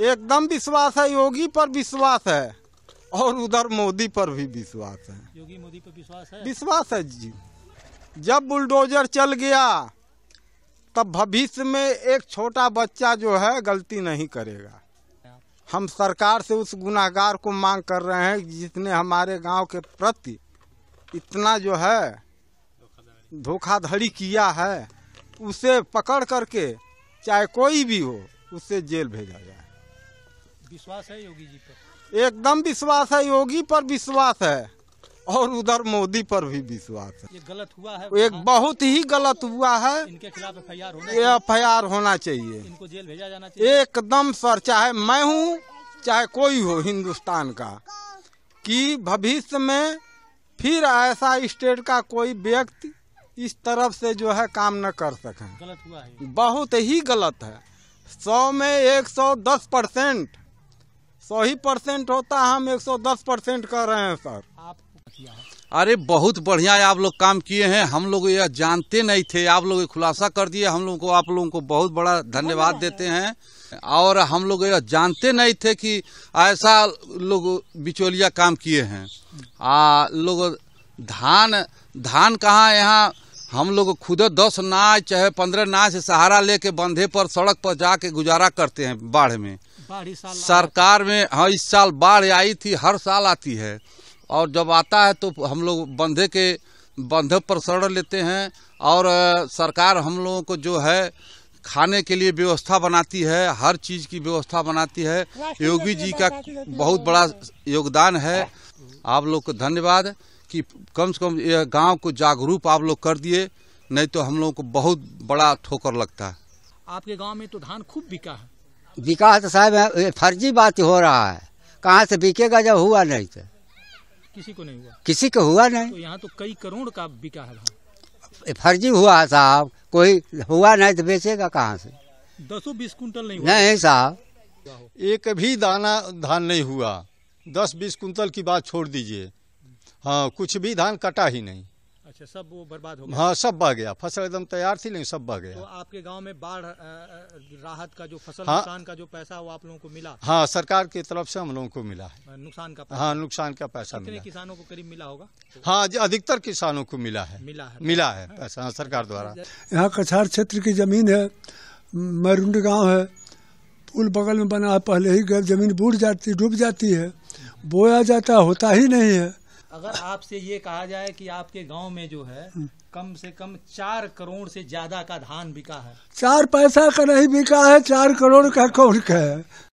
एकदम विश्वास है योगी पर विश्वास है और उधर मोदी पर भी विश्वास है योगी मोदी पर विश्वास है विश्वास है जी जब बुलडोजर चल गया तब भविष्य में एक छोटा बच्चा जो है गलती नहीं करेगा हम सरकार से उस गुनाहगार को मांग कर रहे हैं जिसने हमारे गांव के प्रति इतना जो है धोखाधड़ी किया है उसे पकड़ करके चाहे कोई भी हो उसे जेल भेजा जाए विश्वास है योगी जी पर एकदम विश्वास है योगी पर विश्वास है और उधर मोदी पर भी विश्वास है ये गलत हुआ है एक बहुत ही गलत हुआ है इनके खिलाफ एफ आई आर होना चाहिए इनको जेल भेजा जाना चाहिए एकदम सर चाहे मैं हूँ चाहे कोई हो हिंदुस्तान का कि भविष्य में फिर ऐसा स्टेट का कोई व्यक्ति इस तरफ से जो है काम न कर सके गलत हुआ है बहुत ही गलत है सौ में एक सौ दस परसेंट सौ ही परसेंट होता है हम एक सौ दस परसेंट कर रहे हैं सर आप अरे बहुत बढ़िया आप लोग काम किए हैं हम लोग यह जानते नहीं थे आप लोग खुलासा कर दिए हम लोग को आप लोगों को बहुत बड़ा धन्यवाद देते हैं और हम लोग यह जानते नहीं थे कि ऐसा लोग बिचौलिया काम किए हैं आ लोग धान धान कहाँ यहाँ हम लोग खुद दस नाच चाहे पंद्रह नाच सहारा लेके बंधे पर सड़क पर जाके गुजारा करते हैं बाढ़ में सरकार में हाँ इस साल बाढ़ आई थी हर साल आती है और जब आता है तो हम लोग बंधे के बंधे पर शरण लेते हैं और सरकार हम लोगों को जो है खाने के लिए व्यवस्था बनाती है हर चीज़ की व्यवस्था बनाती है योगी जी का बहुत बड़ा योगदान है आप लोग को धन्यवाद कि कम से कम यह गांव को जागरूक आप लोग कर दिए नहीं तो हम लोगों को बहुत बड़ा ठोकर लगता है आपके गांव में तो धान खूब बिका है बिका तो साहब फर्जी बात हो रहा है कहाँ से बिकेगा जब हुआ नहीं तो किसी को नहीं हुआ किसी को हुआ नहीं तो यहाँ तो कई करोड़ का बिका है फर्जी हुआ है साहब कोई हुआ नहीं तो बेचेगा कहाँ से दसों बीस कुंटल नहीं नहीं साहब एक भी दाना धान नहीं हुआ दस बीस कुंटल की बात छोड़ दीजिए हाँ कुछ भी धान कटा ही नहीं अच्छा सब वो बर्बाद हो गया हाँ सब बह गया फसल एकदम तैयार थी लेकिन सब बह गया तो आपके गांव में बाढ़ राहत का जो फसल हाँ, नुकसान का जो पैसा वो आप लोगों को मिला हाँ सरकार की तरफ से हम लोगों को मिला है नुकसान का हाँ नुकसान का पैसा कितने मिला किसानों को करीब मिला होगा तो हाँ अधिकतर किसानों को मिला है मिला है मिला है पैसा हाँ, सरकार द्वारा यहाँ कछार क्षेत्र की जमीन है मरुंड गाँव है पुल बगल में बना है पहले ही जमीन बूढ़ जाती डूब जाती है बोया जाता होता ही नहीं है अगर आपसे ये कहा जाए कि आपके गांव में जो है हम्म। कम से कम चार करोड़ से ज्यादा का धान बिका है चार पैसा का नहीं बिका है चार करोड़ का कौन का है